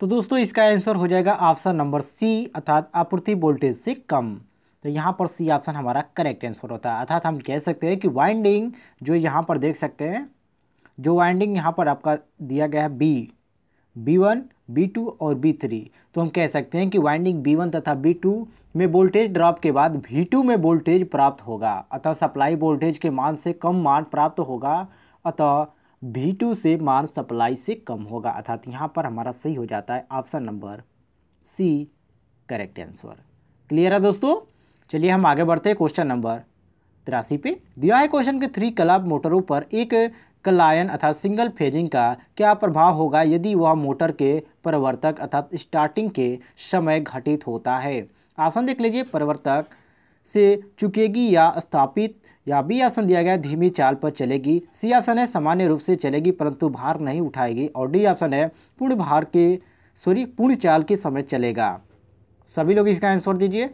तो दोस्तों इसका आंसर हो जाएगा ऑप्शन नंबर सी अर्थात आपूर्ति वोल्टेज से कम तो यहाँ पर सी ऑप्शन हमारा करेक्ट आंसर होता है अर्थात हम कह सकते हैं कि वाइंडिंग जो यहाँ पर देख सकते हैं जो वाइंडिंग यहाँ पर आपका दिया गया है B B one B two और बी थ्री तो हम कह सकते हैं कि वाइंडिंग बी वन तथा बी टू में वोल्टेज ड्रॉप के बाद बी टू में वोल्टेज प्राप्त होगा अतः सप्लाई वोल्टेज के मान से कम मान प्राप्त होगा अतः भी टू से मान सप्लाई से कम होगा अर्थात यहाँ पर हमारा सही हो जाता है option number C correct answer clear है दोस्तों चलिए हम आगे बढ़ते हैं क्वेश्चन नंबर तिरासी पे दिया है क्वेश्चन के थ्री कलाब मोटरों पर एक कलायन अर्थात सिंगल फेजिंग का क्या प्रभाव होगा यदि वह मोटर के प्रवर्तक अर्थात स्टार्टिंग के समय घटित होता है ऑप्शन देख लीजिए परिवर्तक से चुकेगी या स्थापित या बी ऑप्शन दिया गया धीमी चाल पर चलेगी सी ऑप्शन है सामान्य रूप से चलेगी परंतु भार नहीं उठाएगी और डी ऑप्शन है पूर्ण भार के सॉरी पूर्ण चाल के समय चलेगा सभी लोग इसका आंसर दीजिए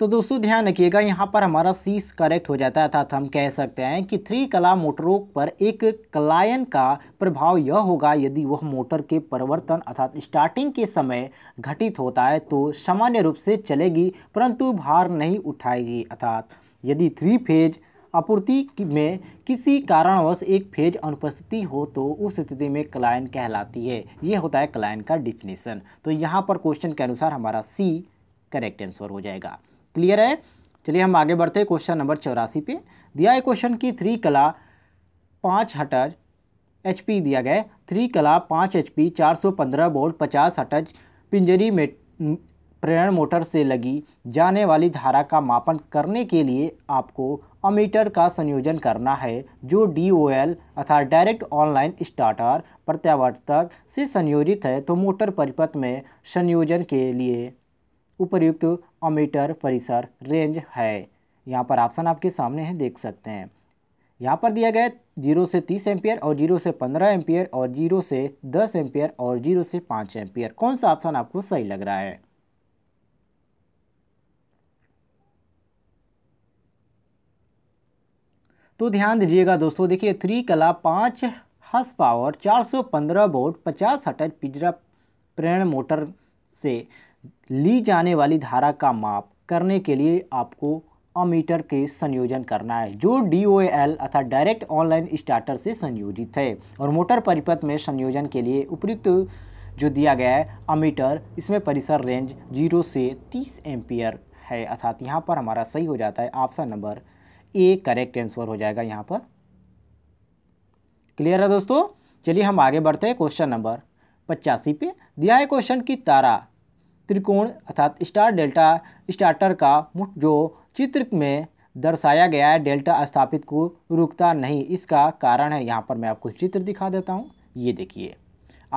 तो दोस्तों ध्यान रखिएगा यहाँ पर हमारा सीस करेक्ट हो जाता है अर्थात हम कह सकते हैं कि थ्री कला मोटरों पर एक क्लायन का प्रभाव यह होगा यदि वह मोटर के परिवर्तन अर्थात स्टार्टिंग के समय घटित होता है तो सामान्य रूप से चलेगी परंतु भार नहीं उठाएगी अर्थात यदि थ्री फेज आपूर्ति में किसी कारणवश एक फेज अनुपस्थिति हो तो उस स्थिति में क्लायन कहलाती है ये होता है क्लायन का डिफिनेशन तो यहाँ पर क्वेश्चन के अनुसार हमारा सी करेक्ट आंसर हो जाएगा क्लियर है चलिए हम आगे बढ़ते हैं क्वेश्चन नंबर चौरासी पे दिया है क्वेश्चन की थ्री कला पाँच हटज एच दिया गया है थ्री कला पाँच एच पी चार सौ पंद्रह बोल्ट पचास हटज पिंजरी में प्रेरण मोटर से लगी जाने वाली धारा का मापन करने के लिए आपको अमीटर का संयोजन करना है जो डी ओ एल अर्थात डायरेक्ट ऑनलाइन स्टार्टर प्रत्यावर्तक से संयोजित है तो मोटर परिपथ में संयोजन के लिए उपयुक्त अमीटर परिसर रेंज है यहाँ पर ऑप्शन आपके सामने है देख सकते हैं यहाँ पर दिया गया जीरो से तीस एम्पियर और जीरो से पंद्रह एम्पियर और जीरो से दस एम्पियर और जीरो से पाँच एम्पियर कौन सा ऑप्शन आपको सही लग रहा है तो ध्यान दीजिएगा दोस्तों देखिए थ्री कला पाँच हस पावर चार सौ पंद्रह बोट पचास हटर पिजरा प्रेरण मोटर से ली जाने वाली धारा का माप करने के लिए आपको अमीटर के संयोजन करना है जो डी ओ एल अर्थात डायरेक्ट ऑनलाइन स्टार्टर से संयोजित है और मोटर परिपथ में संयोजन के लिए उपयुक्त जो दिया गया है अमीटर इसमें परिसर रेंज जीरो से तीस एम्पियर है अर्थात यहाँ पर हमारा सही हो जाता है option number A correct answer हो जाएगा यहाँ पर क्लियर है दोस्तों चलिए हम आगे बढ़ते हैं क्वेश्चन नंबर पचासी पे दिया है क्वेश्चन की तारा त्रिकोण अर्थात स्टार डेल्टा स्टार्टर का मुठ जो चित्र में दर्शाया गया है डेल्टा स्थापित को रुकता नहीं इसका कारण है यहाँ पर मैं आपको चित्र दिखा देता हूँ ये देखिए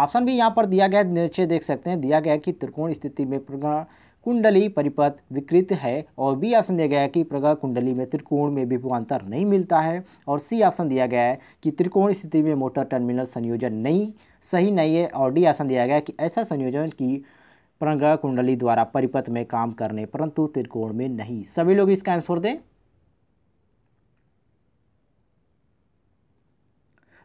ऑप्शन भी यहाँ पर दिया गया है नीचे देख सकते हैं दिया गया है कि त्रिकोण स्थिति में प्रगण कुंडली परिपथ विकृत है और बी ऑप्शन दिया गया है कि प्रगा कुंडली में त्रिकोण में विभवान्तर नहीं मिलता है और सी ऑप्शन दिया गया है कि त्रिकोण स्थिति में मोटर टर्मिनल संयोजन नहीं सही नहीं है और डी ऑप्शन दिया गया है कि ऐसा संयोजन की प्रज्ञा कुंडली द्वारा परिपथ में काम करने परंतु त्रिकोण में नहीं सभी लोग इसका आंसर दें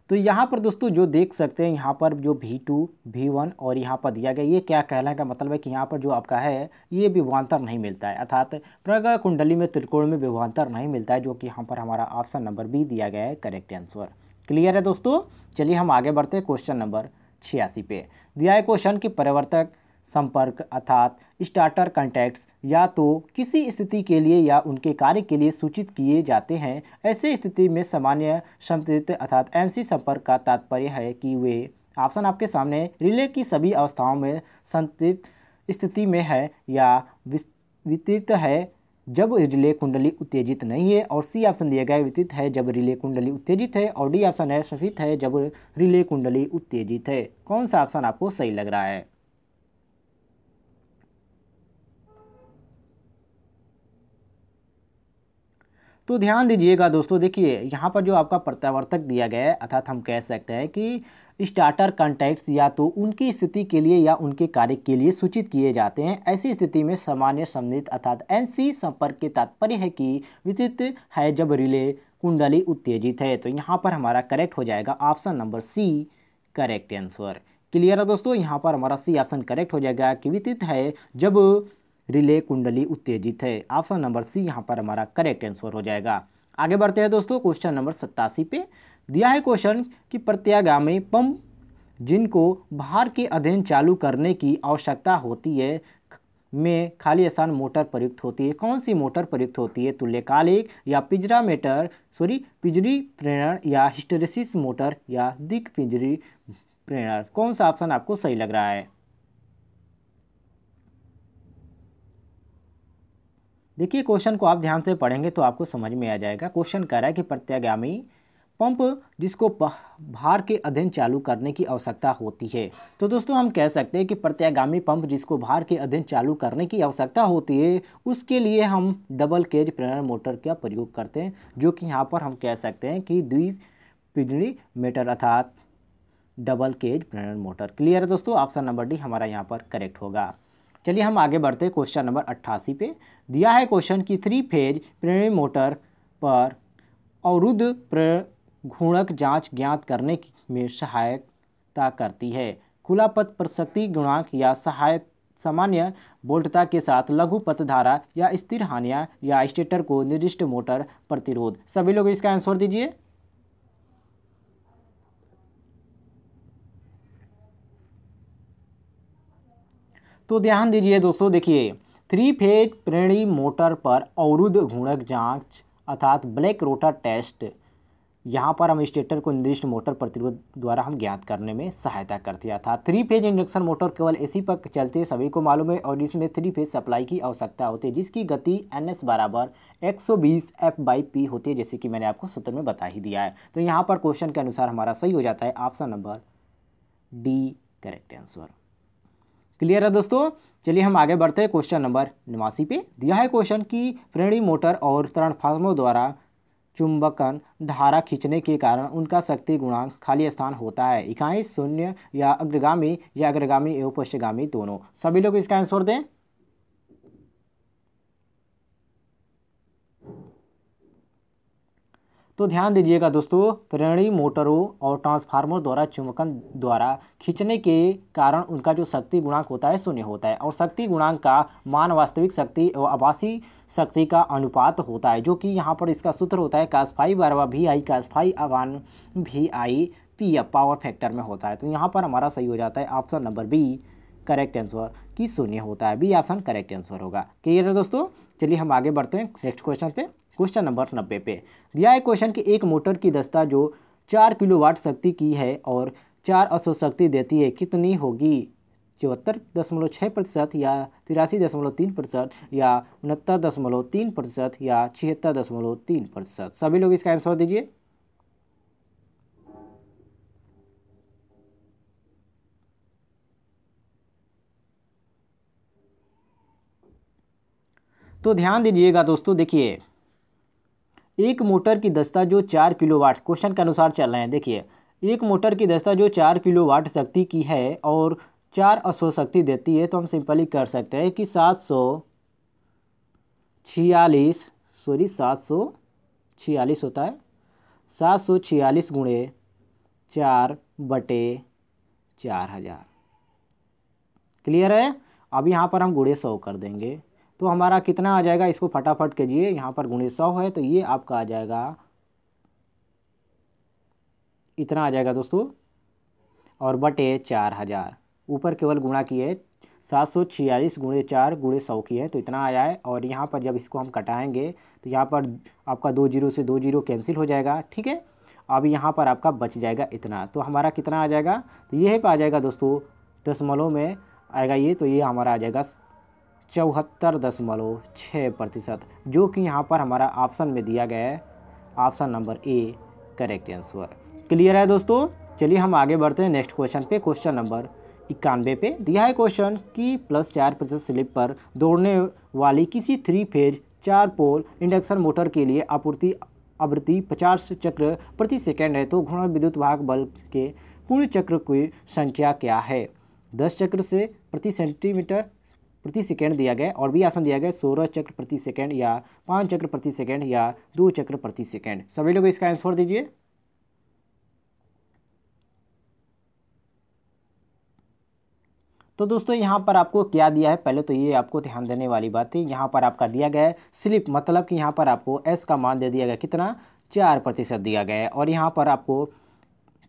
तो यहाँ पर दोस्तों जो देख सकते हैं यहाँ पर जो भी टू भी वन और यहाँ पर दिया गया ये क्या कहने का मतलब है कि यहाँ पर जो आपका है ये विभवान्तर नहीं मिलता है अर्थात प्रग कुंडली में त्रिकोण में विभवान्तर नहीं मिलता है जो कि यहाँ पर हमारा ऑप्शन नंबर बी दिया गया है करेक्ट आंसर क्लियर है दोस्तों चलिए हम आगे बढ़ते हैं क्वेश्चन नंबर छियासी पे दिया है क्वेश्चन की परिवर्तक संपर्क अर्थात स्टार्टर कॉन्टैक्ट्स या तो किसी स्थिति के लिए या उनके कार्य के लिए सूचित किए जाते हैं ऐसे स्थिति में सामान्य संतृत अर्थात एनसी संपर्क का तात्पर्य है कि वे ऑप्शन आपके सामने रिले की सभी अवस्थाओं में संतृत स्थिति में है या वितरित है जब रिले कुंडली उत्तेजित नहीं है और सी ऑप्शन दिया गया वितरित है जब रिले कुंडली उत्तेजित है और डी ऑप्शन है सफित है जब रिले कुंडली उत्तेजित है कौन सा ऑप्शन आपको सही लग रहा है तो ध्यान दीजिएगा दोस्तों देखिए यहाँ पर जो आपका प्रत्यावर्तक दिया गया है अर्थात हम कह सकते हैं कि स्टार्टर कॉन्टैक्ट्स या तो उनकी स्थिति के लिए या उनके कार्य के लिए सूचित किए जाते हैं ऐसी स्थिति में सामान्य सम्मिलित अर्थात एनसी संपर्क के तात्पर्य है कि वितरित है जब रिले कुंडली उत्तेजित है तो यहाँ पर हमारा करेक्ट हो जाएगा option number C correct answer clear है दोस्तों यहाँ पर हमारा सी ऑप्शन करेक्ट हो जाएगा कि वितरित है जब रिले कुंडली उत्तेजित है ऑप्शन नंबर सी यहाँ पर हमारा करेक्ट आंसर हो जाएगा आगे बढ़ते हैं दोस्तों क्वेश्चन नंबर सत्तासी पे दिया है क्वेश्चन कि प्रत्यागामी पंप जिनको बाहर के अध्ययन चालू करने की आवश्यकता होती है में खाली आसान मोटर प्रयुक्त होती है कौन सी मोटर प्रयुक्त होती है तुल्यकालिक या पिजरा मेटर सॉरी पिजरी प्रेरण या हिस्टेरेसिस मोटर या पिंजरी प्रेरण कौन सा ऑप्शन आपको सही लग रहा है देखिए क्वेश्चन को आप ध्यान से पढ़ेंगे तो आपको समझ में आ जाएगा क्वेश्चन कह रहा है कि प्रत्यागामी पंप जिसको भार के अधीन चालू करने की आवश्यकता होती है तो दोस्तों हम कह सकते हैं कि प्रत्यागामी पंप जिसको भार के अधीन चालू करने की आवश्यकता होती है उसके लिए हम डबल केज प्रेरण मोटर का प्रयोग करते हैं जो कि यहाँ पर हम कह सकते हैं कि द्विपिजड़ी मीटर अर्थात डबल केज प्रेरण मोटर क्लियर है दोस्तों ऑप्शन नंबर डी हमारा यहाँ पर करेक्ट होगा चलिए हम आगे बढ़ते क्वेश्चन नंबर अट्ठासी पे दिया है क्वेश्चन कि थ्री फेज प्रेरणी मोटर पर अवरुद्ध घूणक जांच ज्ञात करने में सहायता करती है खुला पथ पर शक्ति गुणांक या सहाय सामान्य बोल्टता के साथ लघु पथ धारा या स्थिर हानिया या स्टेटर को निर्दिष्ट मोटर प्रतिरोध सभी लोग इसका आंसर दीजिए तो ध्यान दीजिए दोस्तों देखिए थ्री फेज प्रेणी मोटर पर अवरुद्ध घूणक जांच अर्थात ब्लैक रोटर टेस्ट यहाँ पर हम स्टेटर को निर्दिष्ट मोटर प्रतिरोध द्वारा हम ज्ञात करने में सहायता करती है अर्थात थ्री फेज इंडक्शन मोटर केवल एसी पर चलते सभी को मालूम है और इसमें थ्री फेज सप्लाई की आवश्यकता होती है जिसकी गति एन एस बराबर एक सौ बीस एफ बाई पी होती है जैसे कि मैंने आपको सत्र में बता ही दिया है तो यहाँ पर क्वेश्चन के अनुसार हमारा सही हो जाता है option number D correct answer clear है दोस्तों चलिए हम आगे बढ़ते हैं क्वेश्चन नंबर नवासी पे दिया है क्वेश्चन कि प्रेरणी मोटर और ट्रांसफार्मर द्वारा चुंबकन धारा खींचने के कारण उनका शक्ति गुणांक खाली स्थान होता है इकाई शून्य या अग्रगामी या अग्रगामी एवं पश्चगामी दोनों सभी लोग इसका आंसर दें तो ध्यान दीजिएगा दोस्तों प्रेरणी मोटरों और ट्रांसफार्मर द्वारा चुंबकन द्वारा खींचने के कारण उनका जो शक्ति गुणांक होता है शून्य होता है और शक्ति गुणांक का मान वास्तविक शक्ति और आभासी शक्ति का अनुपात होता है जो कि यहाँ पर इसका सूत्र होता है कासफाई बारवा भी आई कासफाई अवान भी I P F power factor में होता है तो यहाँ पर हमारा सही हो जाता है option number B correct answer की शून्य होता है बी ऑप्शन करेक्ट आंसर होगा क्लियर है दोस्तों चलिए हम आगे बढ़ते हैं नेक्स्ट क्वेश्चन पे क्वेश्चन नंबर नब्बे पे दिया है क्वेश्चन कि एक मोटर की दस्ता जो चार किलोवाट शक्ति की है और चार असो शक्ति देती है कितनी होगी चौहत्तर दशमलव छः प्रतिशत या तिरासी दशमलव तीन प्रतिशत या उनहत्तर दशमलव तीन प्रतिशत या छिहत्तर दशमलव तीन प्रतिशत सभी लोग इसका आंसर दीजिए तो ध्यान दीजिएगा दोस्तों देखिए एक मोटर की दस्ता जो चार किलो वाट क्वेश्चन के अनुसार चल रहे हैं देखिए एक मोटर की दस्ता जो चार किलो वाट शक्ति की है और चार अश्व शक्ति देती है तो हम सिंपली कर सकते हैं कि सात सौ छियालीस सॉरी सात सौ छियालीस होता है सात सौ छियालीस गुणे चार बटे चार हज़ार क्लियर है अब यहाँ पर हम गुड़े सौ कर देंगे तो हमारा कितना आ जाएगा इसको फटाफट कीजिए यहाँ पर गुणे सौ है तो ये आपका आ जाएगा इतना आ जाएगा दोस्तों और बटे चार हज़ार ऊपर केवल गुणा की है सात सौ छियालीस गुणे चार गुणे सौ की है तो इतना आया है और यहाँ पर जब इसको हम कटाएंगे तो यहाँ पर आपका दो जीरो से दो जीरो कैंसिल हो जाएगा ठीक है अब यहाँ पर आपका बच जाएगा इतना तो हमारा कितना आ जाएगा तो ये आ जाएगा दोस्तों दशमलव में आएगा ये तो ये हमारा आ जाएगा चौहत्तर दशमलव छः प्रतिशत जो कि यहाँ पर हमारा ऑप्शन में दिया गया है option number A correct answer clear है दोस्तों चलिए हम आगे बढ़ते हैं नेक्स्ट क्वेश्चन पे क्वेश्चन नंबर इक्यानवे पे दिया है क्वेश्चन कि प्लस चार प्रतिशत स्लिप पर दौड़ने वाली किसी थ्री फेज चार पोल इंडक्शन मोटर के लिए आपूर्ति आवृत्ति पचास चक्र प्रति सेकेंड है तो घूर्ण विद्युत भाग बल के पूर्ण चक्र की संख्या क्या है दस चक्र से प्रति सेंटीमीटर प्रति सेकेंड दिया गया और भी आसन दिया गया सोलह चक्र प्रति सेकेंड या पाँच चक्र प्रति सेकेंड या दो चक्र प्रति सेकेंड सभी लोग इसका आंसर दीजिए तो दोस्तों यहाँ पर आपको क्या दिया है पहले तो ये आपको ध्यान देने वाली बात है यहाँ पर आपका दिया गया है स्लिप मतलब कि यहाँ पर आपको एस का मान दे दिया गया कितना चार प्रतिशत दिया गया है और यहाँ पर आपको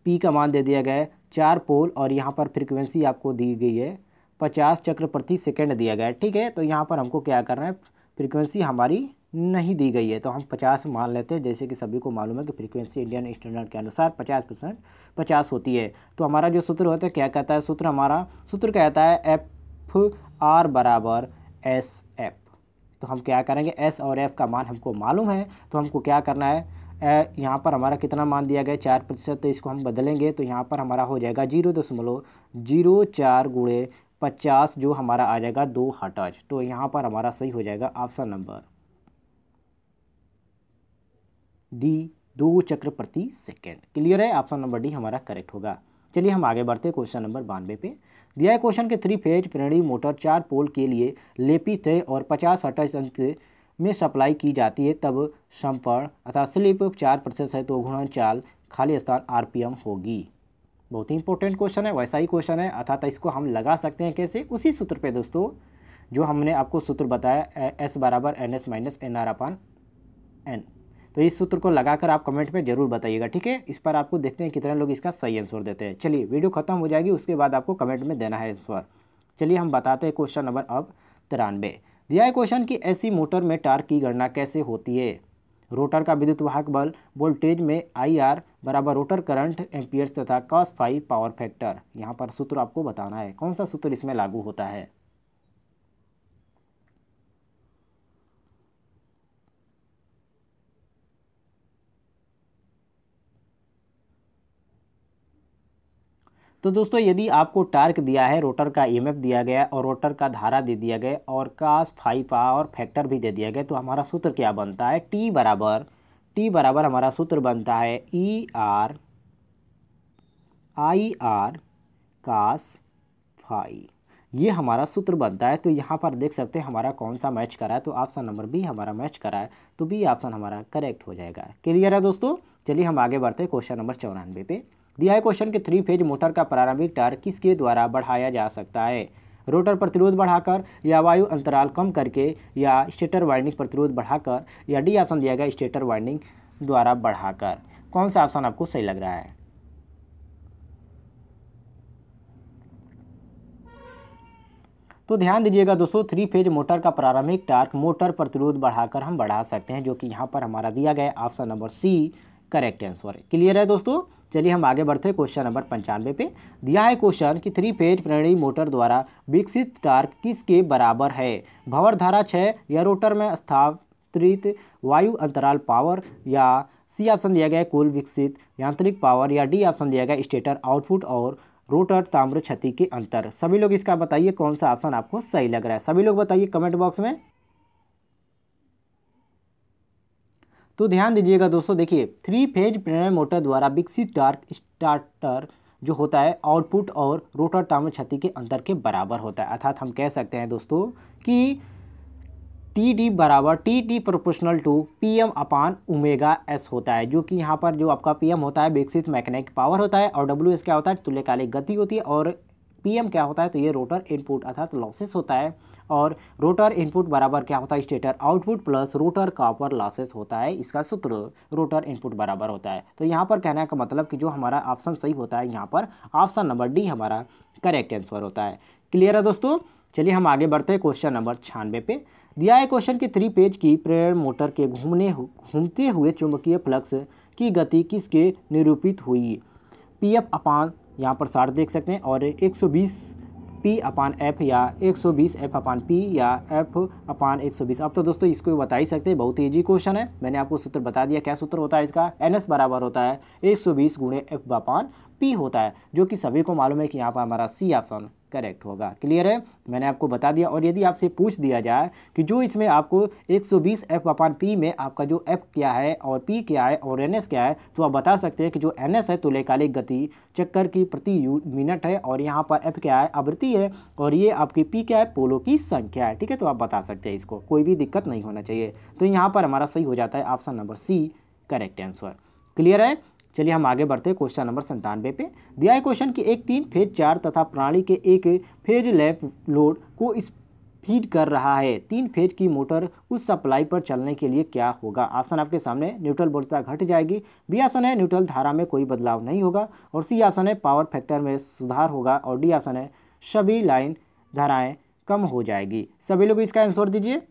पी का मान दे दिया गया है चार पोल और यहाँ पर फ्रिक्वेंसी आपको दी गई है पचास चक्र प्रति सेकेंड दिया गया है ठीक है तो यहाँ पर हमको क्या करना है फ्रीक्वेंसी हमारी नहीं दी गई है तो हम पचास मान लेते हैं जैसे कि सभी को मालूम है कि फ्रीक्वेंसी इंडियन स्टैंडर्ड के अनुसार पचास परसेंट पचास होती है तो हमारा जो सूत्र होता है क्या कहता है सूत्र हमारा सूत्र कहता है एफ आर बराबर एस एफ तो हम क्या करेंगे एस और एफ का मान हमको मालूम है तो हमको क्या करना है यहाँ पर हमारा कितना मान दिया गया चार प्रतिशत तो इसको हम बदलेंगे तो यहाँ पर हमारा हो जाएगा जीरो दशमलव जीरो चार गुड़े पचास जो हमारा आ जाएगा दो हटाज तो यहाँ पर हमारा सही हो जाएगा ऑप्शन नंबर डी दो चक्र प्रति सेकेंड क्लियर है ऑप्शन नंबर डी हमारा करेक्ट होगा चलिए हम आगे बढ़ते हैं क्वेश्चन नंबर बानवे पे दिया है क्वेश्चन के थ्री फेज प्रणी मोटर चार पोल के लिए लेपित है और पचास हटाज अंत में सप्लाई की जाती है तब संपर्ण अर्थात स्लिप चार प्रतिशत है तो घूर्णन चाल खाली स्थान आर होगी बहुत ही इंपॉर्टेंट क्वेश्चन है वैसा ही क्वेश्चन है अर्थात इसको हम लगा सकते हैं कैसे उसी सूत्र पे दोस्तों जो हमने आपको सूत्र बताया एस बराबर N S minus N R upon N तो इस सूत्र को लगाकर आप कमेंट में जरूर बताइएगा ठीक है इस पर आपको देखते हैं कितने लोग इसका सही आंसर देते हैं चलिए वीडियो खत्म हो जाएगी उसके बाद आपको कमेंट में देना है आंसर चलिए हम बताते हैं क्वेश्चन नंबर अब तिरानवे दिया है क्वेश्चन कि ऐसी मोटर में टार्क की गणना कैसे होती है रोटर का विद्युत वाहक बल वोल्टेज में आई आर बराबर रोटर करंट एम्पियर्स तथा कॉस फाइव पावर फैक्टर यहाँ पर सूत्र आपको बताना है कौन सा सूत्र इसमें लागू होता है तो दोस्तों यदि आपको टार्क दिया है रोटर का ई e दिया गया और रोटर का धारा दे दिया गया और कास फाइव पावर फैक्टर भी दे दिया गया तो हमारा सूत्र क्या बनता है टी बराबर टी बराबर हमारा सूत्र बनता है E R I R cos phi ये हमारा सूत्र बनता है तो यहाँ पर देख सकते हैं हमारा कौन सा मैच करा है तो ऑप्शन नंबर बी हमारा मैच करा है तो बी ऑप्शन हमारा करेक्ट हो जाएगा क्लियर है दोस्तों चलिए हम आगे बढ़ते हैं क्वेश्चन नंबर चौरानवे पे दिया है क्वेश्चन के थ्री फेज मोटर का प्रारंभिक टार किसके द्वारा बढ़ाया जा सकता है रोटर प्रतिरोध बढ़ाकर या वायु अंतराल कम करके या स्टेटर वाइंडिंग प्रतिरोध बढ़ाकर या डी ऑप्शन दिया गया स्टेटर वाइंडिंग द्वारा बढ़ाकर कौन सा ऑप्शन आपको सही लग रहा है तो ध्यान दीजिएगा दोस्तों थ्री फेज मोटर का प्रारंभिक टार्क मोटर प्रतिरोध बढ़ाकर हम बढ़ा सकते हैं जो कि यहाँ पर हमारा दिया गया option number C correct answer clear है दोस्तों चलिए हम आगे बढ़ते हैं क्वेश्चन नंबर पंचानवे पे दिया है क्वेश्चन कि थ्री फेज प्रणी मोटर द्वारा विकसित टार्क किसके बराबर है भंवर धारा छः या रोटर में स्थापित वायु अंतराल पावर या सी ऑप्शन दिया गया है कुल विकसित यांत्रिक पावर या डी ऑप्शन दिया गया स्टेटर आउटपुट और रोटर ताम्र क्षति के अंतर सभी लोग इसका बताइए कौन सा ऑप्शन आपको सही लग रहा है सभी लोग बताइए कमेंट बॉक्स में तो ध्यान दीजिएगा दोस्तों देखिए थ्री फेज प्रेरण मोटर द्वारा विकसित डार्क स्टार्टर जो होता है आउटपुट और रोटर टावर क्षति के अंतर के बराबर होता है अर्थात हम कह सकते हैं दोस्तों कि टी डी बराबर T D proportional to P M upon omega S होता है जो कि यहाँ पर जो आपका पी एम होता है विकसित मैकेनिक पावर होता है और डब्ल्यू एस क्या होता है तुल्यकालिक गति होती है और पीएम क्या होता है तो ये रोटर इनपुट अर्थात लॉसेस होता है और रोटर इनपुट बराबर क्या होता है stator output plus rotor copper losses होता है इसका सूत्र रोटर इनपुट बराबर होता है तो यहाँ पर कहने का मतलब कि जो हमारा ऑप्शन सही होता है यहाँ पर ऑप्शन नंबर डी हमारा करेक्ट आंसर होता है क्लियर है दोस्तों चलिए हम आगे बढ़ते हैं क्वेश्चन नंबर छियानवे पे दिया है क्वेश्चन के थ्री पेज की प्रेरण मोटर के घूमने घूमते हुए चुंबकीय फ्लक्स की गति किसके निरूपित हुई पी एफ अपान यहाँ पर साठ देख सकते हैं और एक सौ बीस पी अपान एफ या 120 एफ अपान पी या एफ अपान 120 अब तो दोस्तों इसको बता ही सकते हैं बहुत ईजी क्वेश्चन है मैंने आपको सूत्र बता दिया क्या सूत्र होता है इसका एन एस बराबर होता है 120 सौ बीस गुणे एफ अपान पी होता है जो कि सभी को मालूम है कि यहाँ पर हमारा सी ऑप्शन करेक्ट होगा क्लियर है मैंने आपको बता दिया और यदि आपसे पूछ दिया जाए कि जो इसमें आपको 120 एफ अपान पी में आपका जो एफ क्या है और पी क्या है और एन क्या है तो आप बता सकते हैं कि जो एन है तुल्यकालिक तो गति चक्कर की प्रति मिनट है और यहाँ पर एफ क्या है आवृत्ति है और ये आपकी पी क्या है पोलो की संख्या है ठीक है तो आप बता सकते हैं इसको कोई भी दिक्कत नहीं होना चाहिए तो यहाँ पर हमारा सही हो जाता है option number C correct answer clear है चलिए हम आगे बढ़ते हैं क्वेश्चन नंबर संतानवे पे दिया है क्वेश्चन कि एक तीन फेज चार तथा प्रणाली के एक फेज लैप लोड को इस फीड कर रहा है तीन फेज की मोटर उस सप्लाई पर चलने के लिए क्या होगा ऑप्शन आपके सामने न्यूट्रल बोलता घट जाएगी बी आसन है न्यूट्रल धारा में कोई बदलाव नहीं होगा और सी आसन है पावर फैक्टर में सुधार होगा और डी आसन है सभी लाइन धाराएँ कम हो जाएगी सभी लोग इसका आंसर दीजिए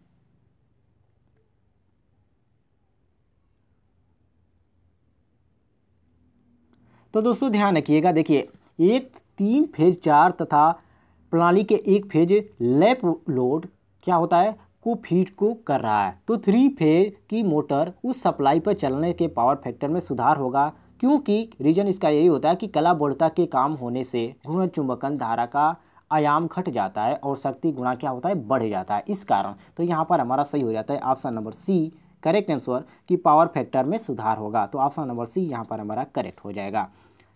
तो दोस्तों ध्यान रखिएगा देखिए एक तीन फेज चार तथा प्रणाली के एक फेज लैप लोड क्या होता है को फीट को कर रहा है तो थ्री फेज की मोटर उस सप्लाई पर चलने के पावर फैक्टर में सुधार होगा क्योंकि रीजन इसका यही होता है कि कला बढ़ता के काम होने से घूर्ण चुंबकन धारा का आयाम घट जाता है और शक्ति गुणा क्या होता है बढ़ जाता है इस कारण तो यहाँ पर हमारा सही हो जाता है option number C correct answer कि पावर फैक्टर में सुधार होगा तो ऑप्शन नंबर सी यहाँ पर हमारा करेक्ट हो जाएगा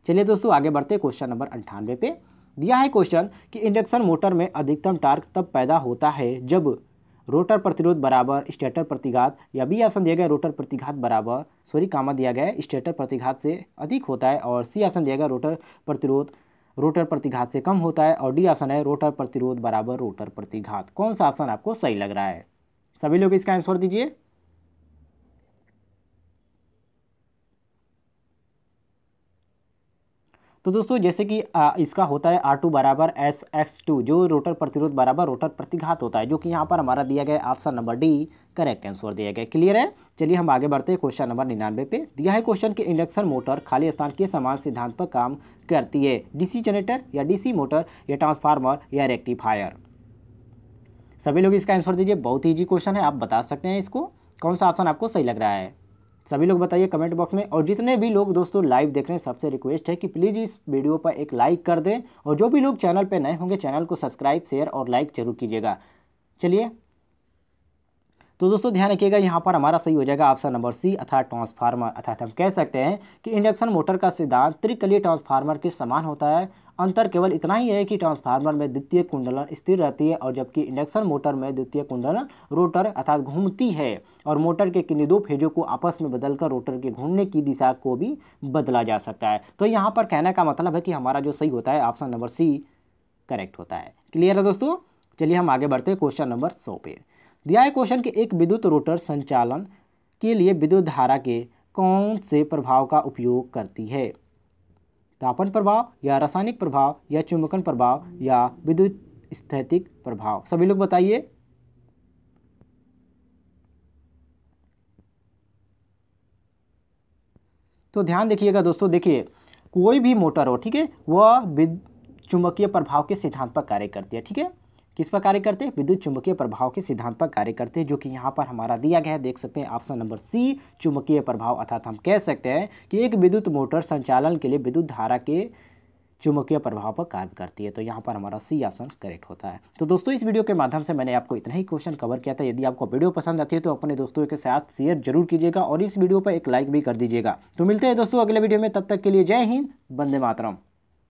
चलिए दोस्तों आगे बढ़ते क्वेश्चन नंबर अंठानवे पे दिया है क्वेश्चन कि इंडक्शन मोटर में अधिकतम टार्क तब पैदा होता है जब रोटर प्रतिरोध बराबर स्टेटर प्रतिघात या बी ऑप्शन दिया गया रोटर प्रतिघात बराबर सॉरी कामा दिया गया है स्टेटर प्रतिघात से अधिक होता है और सी ऑप्शन दिया गया रोटर प्रतिरोध रोटर प्रतिघात से कम होता है और डी ऑप्शन है रोटर प्रतिरोध बराबर रोटर प्रतिघात कौन सा ऑप्शन आपको सही लग रहा है सभी लोग इसका आंसर दीजिए तो दोस्तों जैसे कि इसका होता है आर टू बराबर एस एक्स टू जो रोटर प्रतिरोध बराबर रोटर प्रतिघात होता है जो कि यहाँ पर हमारा दिया गया option number D correct answer दिया गया क्लियर है चलिए हम आगे बढ़ते हैं क्वेश्चन नंबर निन्यानवे पे दिया है क्वेश्चन कि इंडक्शन मोटर खाली स्थान के समान सिद्धांत पर काम करती है डीसी जनरेटर या डीसी मोटर या ट्रांसफार्मर या रेक्टिफायर सभी लोग इसका आंसर दीजिए बहुत ईजी क्वेश्चन है आप बता सकते हैं इसको कौन सा ऑप्शन आपको सही लग रहा है सभी लोग बताइए कमेंट बॉक्स में और जितने भी लोग दोस्तों लाइव देख रहे हैं सबसे रिक्वेस्ट है कि प्लीज़ इस वीडियो पर एक लाइक कर दें और जो भी लोग चैनल पर नए होंगे चैनल को सब्सक्राइब शेयर और लाइक जरूर कीजिएगा चलिए तो दोस्तों ध्यान रखिएगा यहाँ पर हमारा सही हो जाएगा ऑप्शन नंबर सी अर्थात ट्रांसफार्मर अर्थात हम कह सकते हैं कि इंडक्शन मोटर का सिद्धांत त्रिकलीय ट्रांसफार्मर के समान होता है अंतर केवल इतना ही है कि ट्रांसफार्मर में द्वितीय कुंडलन स्थिर रहती है और जबकि इंडक्शन मोटर में द्वितीय कुंडलन रोटर अर्थात घूमती है और मोटर के किन्हीं दो फेजों को आपस में बदलकर रोटर के घूमने की दिशा को भी बदला जा सकता है तो यहाँ पर कहने का मतलब है कि हमारा जो सही होता है ऑप्शन नंबर सी करेक्ट होता है क्लियर है दोस्तों चलिए हम आगे बढ़ते हैं क्वेश्चन नंबर सौ पे दिया है क्वेश्चन कि एक विद्युत रोटर संचालन के लिए विद्युत धारा के कौन से प्रभाव का उपयोग करती है तापन प्रभाव या रासायनिक प्रभाव या चुंबकन प्रभाव या विद्युत स्थैतिक प्रभाव सभी लोग बताइए तो ध्यान देखिएगा दोस्तों देखिए कोई भी मोटर हो ठीक है वह चुंबकीय प्रभाव के सिद्धांत पर कार्य करती है ठीक है किस पर कार्य करते हैं विद्युत चुंबकीय प्रभाव के सिद्धांत पर कार्य करते हैं जो कि यहाँ पर हमारा दिया गया है देख सकते हैं ऑप्शन नंबर सी चुंबकीय प्रभाव अर्थात हम कह सकते हैं कि एक विद्युत मोटर संचालन के लिए विद्युत धारा के चुंबकीय प्रभाव पर कार्य करती है तो यहाँ पर हमारा सी ऑप्शन करेक्ट होता है तो दोस्तों इस वीडियो के माध्यम से मैंने आपको इतना ही क्वेश्चन कवर किया था यदि आपको वीडियो पसंद आती है तो अपने दोस्तों के साथ शेयर जरूर कीजिएगा और इस वीडियो पर एक लाइक भी कर दीजिएगा तो मिलते हैं दोस्तों अगले वीडियो में तब तक के लिए जय हिंद बंदे मातरम